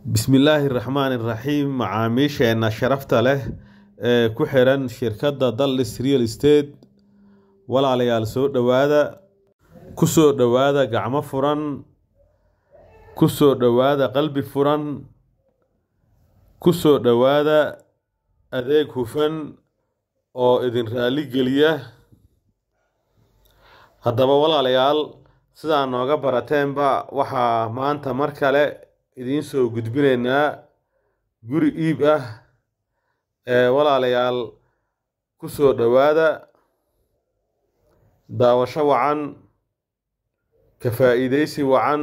bismillaahi raxmaan iraxiim macaamiisheenna sharafta leh ee ku xiran shirkadda dallis real state walaalayaal soo dhowaada soo dhowaada gacmo furan ku soo dhowaada qalbi furan ku soo dhowaada adeeg hufan oo idin raalli geliya haddaba walaalayaal sidaa nooga barateenba waxaa maanta mar kale idiin soo gudbinaynaa guri iib ah ee walaalayaal ku soo dhowaada daawasho wacan ka faa'iidaysi wacan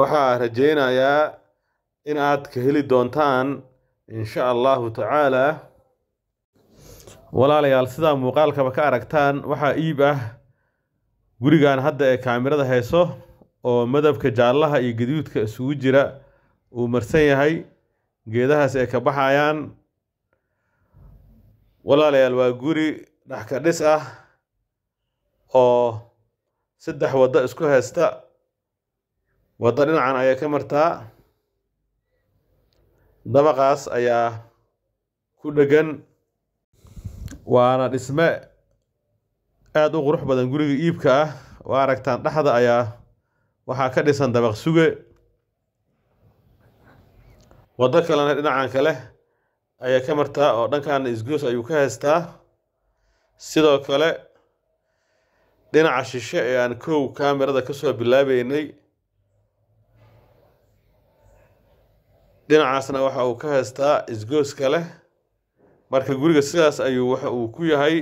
waxaa rajaynayaa in aad ka heli doontaan insha allahu tacaalaa walaalayaal sidaa muuqaalkaba ka aragtaan waxaa iib ah gurigan hadda ee kaamirada hayso oo madabka jaallaha iyo gaduudka isugu jira uu marsan yahay geedahaas ay ka baxayaan walaalayaal waa guri dhex dhis ah oo saddex waddo isku haysta waddo dhinacan ayay ka martaa dabaqaas ayaa ku dhegan waana dhisme aada u qurux badan guriga iibka ah oo aragtaan dhexda ayaa waxaa ka dhisan dabaq suge waddo kalena dhinacan kale ayaa ka martaa oo dhankaana isgoos ayuu ka haystaa sidoo kale dhinaca shishe ee aan kow kamerada ka soo bilaabeynay dhinacaasna waxa uu ka haystaa isgoos kale marka guriga sidaas ayuu waxa uu ku yahay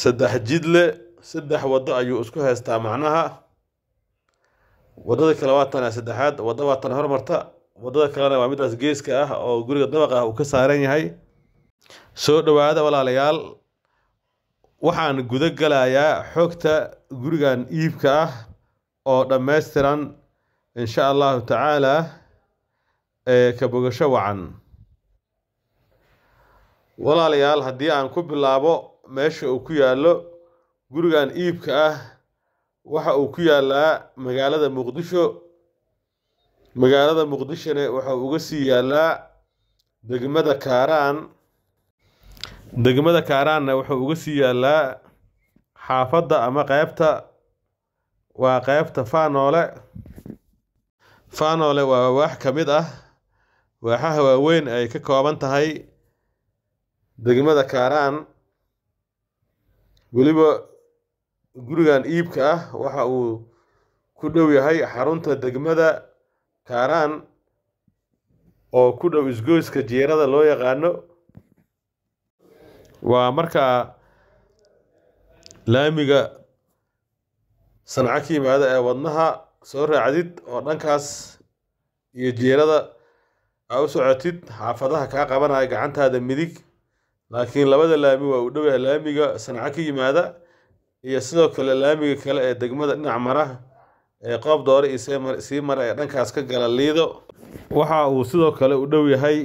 saddex jidle saddex waddo ayuu isku haystaa macnaha wadada kale waa tan saddexaad wadda waatan tan hormarta wadada kalena waa midaas geeska ah oo guriga dabaq ah uu ka saaran yahay soo dhowaada walaalayaal waxaan guda galayaa xogta gurigan iibka ah oo dhammaystiran insha allahu tacaala ee ka bogasho wacan walaalayaal haddii aan ku bilaabo meesha uu ku yaallo gurigan iibka ah waxa uu ku yaallaa magaalada muqdisho magaalada muqdishona waxa uga sii yaallaa degmada kaaraan degmada kaaraanna wuxuu uga sii yaallaa xaafadda ama qeybta waa qeybta faanoole faanoole waa waax ka mid ah waaxaha waaweyn ay ka kooban tahay degmada kaaraan weliba gurigan iibka ah waxa uu ku dhow yahay xarunta degmada karaan oo ku dhow isgoyska jeerada loo yaqaano waa markaa laamiga sanco ka yimaada ee wadnaha soo raacdid oo dhankaas iyo jeerada aa u socotid xaafadaha kaa qabanaya gacantaada midig laakiin labada laami waa u dhow yahay laamiga sanco ka yimaada iyo sidoo kale laamiga kale ee degmada dhinac mara ee qoob doore iyo sii mara ee dhankaas ka gala liido waxa uu sidoo kale u dhow yahay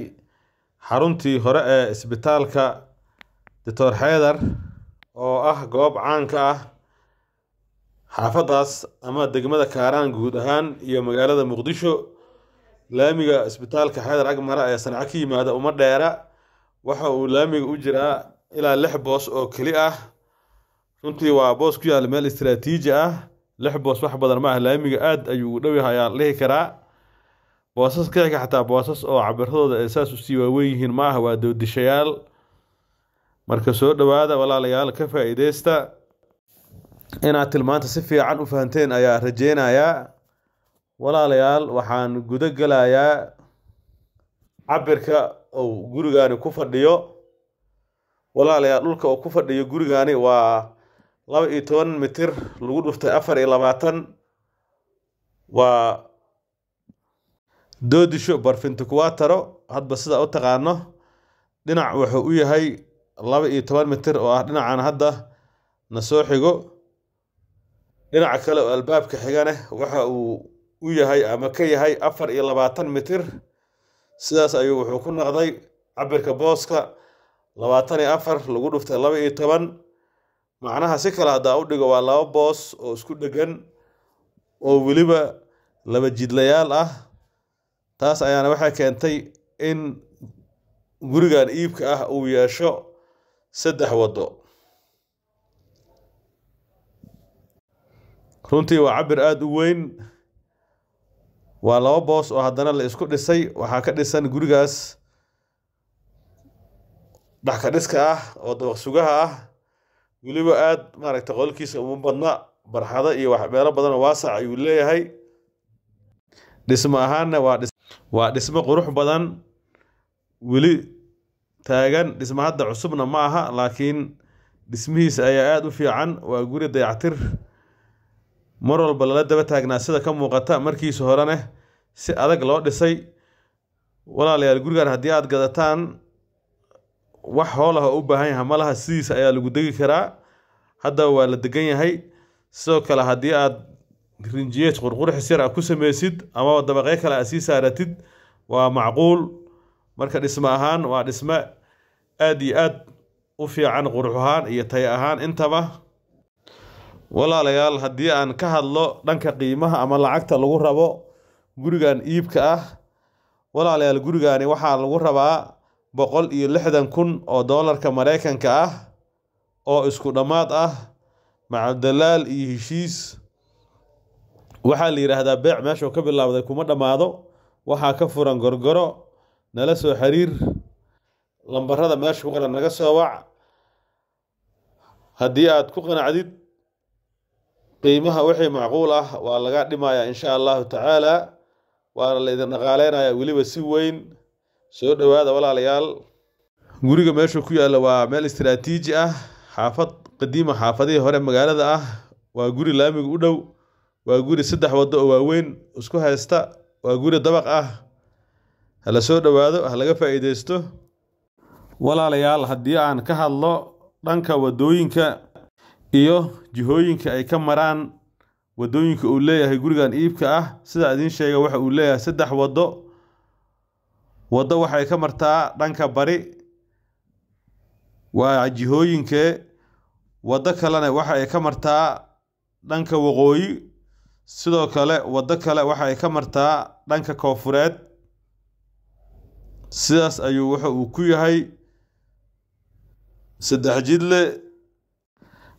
xaruntii hore ee isbitaalka doctor xeedar oo ah goob caanka ah xaafaddaas ama degmada kaaraan guud ahaan iyo magaalada muqdisho laamiga isbitaalka xeedar agmara ee sanco ka yimaada uma dheera waxa uu laamiga u jiraa ilaa lix boos oo keli ah runtii waa boos ku yaalla meel istraatiiji ah lix boos wax badan ma ah laamiga aad ayuu dhow yahay ayaan dhihi karaa boosas kaxka xataa boosas oo cabiradooda ay saas usii waaweyn yihiin ma ah waa doodishayaal marka soo dhowaada walaalayaal ka faa'iideysta inaad tilmaanta si fiican u fahanteen ayaa rajeynayaa walaalayaal waxaan gudo gelayaa cabirka uu gurigaani ku fadhiyo walaalayaal dhulka uu ku fadhiyo gurigaani waa laba iyo toban mitir lagu dhuftay afar iyo labaatan waa doodisho barfintukuwataro hadba sidaa u taqaano dhinac wuxuu u yahay laba iyo toban mitir oo ah dhinacan hadda na soo xigo dhinac kale oo albaabka xigane waxa uu u yahay ama ka yahay afar iyo labaatan mitir sidaas ayuu wuxuu ku noqday cabirka booska labaatan iyo afar lagu dhuftay laba iyo toban macnaha si kale haddaa u dhigo waa laba boos oo isku dhegan oo weliba laba jidlayaal ah taas ayaana waxay keentay in gurigan iibka ah uu yeesho saddex waddo runtii waa cabir aada u weyn waa laba boos oo haddana la isku dhisay waxaa ka dhisan gurigaas dhaxka dhiska ah oo dabaqsugaha ah weliba aada maaragta qolkiisa uma badna barxado iyo wax meelo badanoo waasac ayuu leeyahay dhismo ahaanna waa dhismo qurux badan weli taagan dhisma hadda cusubna ma aha laakiin dhismihiisa ayaa aada u fiican waa guri dayactir mar walba lala daba taagnaa sida ka muuqata markiisa horene si adag loo dhisay walaalayaal gurigan haddii aad gadataan wax hoolaha u baahan yahay malaha sidiisa ayaa lagu degi karaa hadda waa la degan yahay sidoo kale haddii aad rinjiyeed qurqurxis yar a ah ku samaysid ama dabaqyo kale aad sii saaratid waa macquul marka dhisme ahaan waa dhisme aada iyo aad u fiican qurux ahaan iyo tay ahaan intaba walaalayaal haddii aan ka hadlo dhanka qiimaha ama lacagta lagu rabo gurigan iibka ah walaalayaal gurigaani waxaa lagu rabaa boqol iyo lixdan kun oo doolarka Maraykanka ah oo isku dhammaad ah macdalaal iyo heshiis waxaa la yidhaahdaa beec meeshuu ka bilaabday kuma dhammaado waxaa ka furan gorgoro nala soo xiriir lambarada meesha ku qoran naga soo wac haddii aad ku qanacdid qiimaha wixii macquul ah waa lagaa dhimayaa insha allahu tacaala waana la idin dhaqaaleynayaa weliba si weyn soo dhowaada walaalayaal guriga meeshu ku yaalla waa meel istiraatiiji ah xaafad qadiima xaafadihii hore magaalada ah waa guri laamiga u dhow waa guri saddex waddo oo waaweyn isku haysta waa guri dabaq ah ha la soo dhowaado ha laga faa'iidaysto walaalayaal haddii aan ka hadlo dhanka waddooyinka iyo jihooyinka ay ka maraan waddooyinka uu leeyahay gurigan iibka ah sidaa idiin sheega waxa uu leeyahay saddex waddo waddo waxay ka martaa dhanka bari waa jihooyinke waddo kalena waxa ay ka martaa dhanka waqooyi sidoo kale waddo kale waxa ay ka martaa dhanka koonfureed sidaas ayuu wuxa uu ku yahay saddex jidle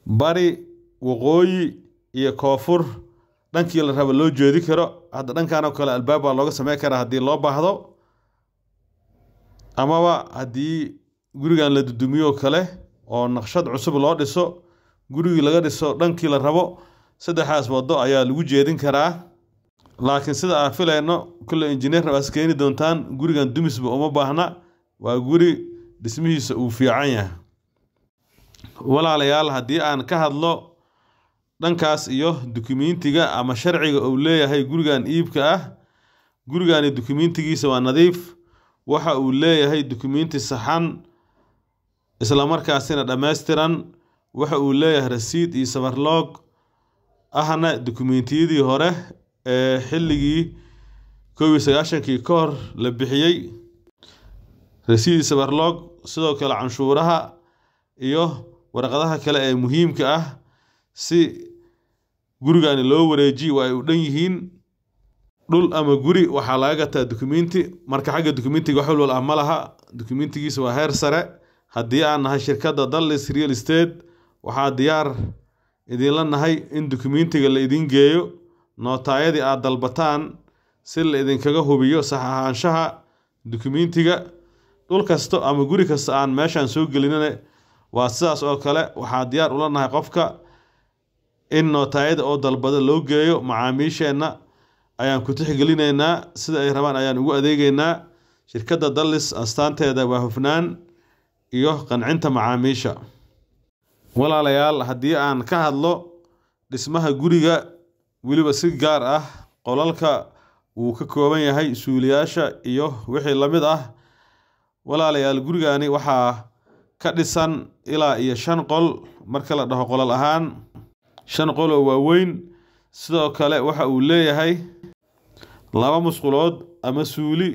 bari waqooyi iyo koonfur dhankii la raba loo jeedi karo hadda dhankan oo kale albaab baa looga sameyn karaa haddii loo baahdo amaba haddii gurigan la dudumiyo kale oo naqshad cusub loo dhiso gurigii laga dhiso dhankii la rabo saddexaas waddo ayaa lagu jeedin karaa laakiin sida aan filayno kulle injineer waas keeni doontaan gurigan dumisba uma baahna waa guri dhismihiisa uu fiican yahay walaalayaal haddii aan ka hadlo dhankaas iyo dukumentiga ama sharciga uu leeyahay gurigan iibka ah gurigani dukumintigiisa waa nadiif waxa uu leeyahay dukumenti saxan islamarkaasina dhammaystiran waxa uu leeyahay rasiid iyo sabarloog ahna dukumentiyadii hore ee xilligii koob sagaashankii ka hor la bixiyey rasiid iyo sabarloog sidoo kale canshuuraha iyo warqadaha kale ee muhiimka ah si gurigaani loo wareejiy waa ay u dhan yihiin dhul ama guri waxaa laga gataa dukumenti marka xagga dukumentiga wax walwal ah ma laha dukumentigiisa waa heer sare haddii aan nahay shirkadda dallis real estate waxaa diyaar idinla nahay in dukumentiga la idin geeyo nootaayadii aad dalbataan si la idinkaga hubiyo sax ahaanshaha dukumentiga dhul kasto ama guri kasta aan meeshaan soo gelinane waa sidaas oo kale waxaa diyaar ula nahay qofka in nootaayada oo dalbada loo geeyo macaamiisheenna ayaan ku tixgelinaynaa sida ay rabaan ayaan ugu adeegaynaa shirkadda dallis astaanteeda waa hufnaan iyo qancinta macaamiisha walaalayaal haddii aan ka hadlo dhismaha guriga weliba si gaar ah qolalka wuu ka kooban yahay suuliyaasha iyo wixii la mid ah walaalayaal gurigaani waxaa ka dhisan ilaa iyo shan qol marka la dhaho qolal ahaan shan qol oo waaweyn sidoo kale waxa uu leeyahay laba musqulood ama suuli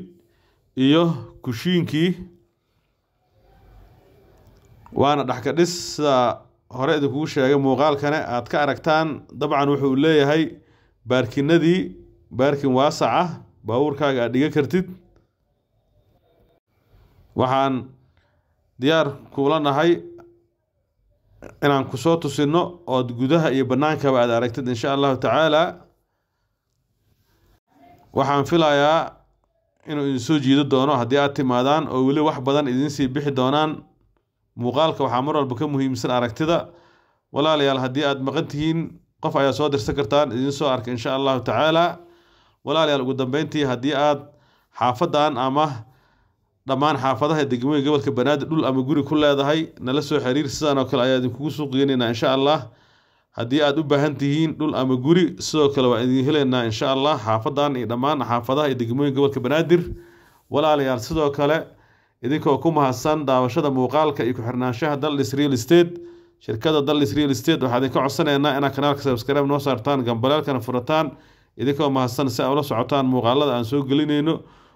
iyo kushiinkii waana dhexka sidaa hore idinkugu sheegay muuqaalkane aad ka aragtaan dabcan wuxuu leeyahay baarkinadii baarkin waasac ah baabuurkaaga aad dhiga kartid waxaan diyaar kuula nahay inaan kusoo tusino ood gudaha iyo bannaankaba aad aragtid insha allahu tacaala waxaan filayaa inuu idin soo jiido doono haddii aad timaadaan oo weli wax badan idinsii bixi doonaan muuqaalka waxaa mar walba ka muhiimsan aragtida walaalayaal haddii aad maqan tihiin qof ayaa soo dirsan kartaan idin soo arka insha allahu tacaala walaalayaal ugu dambeyntii haddii aad xaafadan ama dhammaan xaafadaha degmooyin gobolka banaadir dhul ama guri ku leedahay nala soo xiriir sidaanoo kale ayaa idinkugu suuq geenaynaa insha allah haddii aad u baahan tihiin dhul ama guri sidoo kale waa idin heleynaa insha allah xaafadan iyo dhammaan xaafadaha iyo degmooyin gobolka banaadir walaalayaal sidoo kale idinkoo ku mahadsan daawashada muuqaalka iyo ku-xirnaanshaha daldis real estate shirkada daldis real estate waxaa idinka codsanaynaa inaad kanaalka sabskribe noo saartaan gambaleelkana furataan idinkoo mahadsan si aa ula socotaan muuqaalada aan soo gelinayno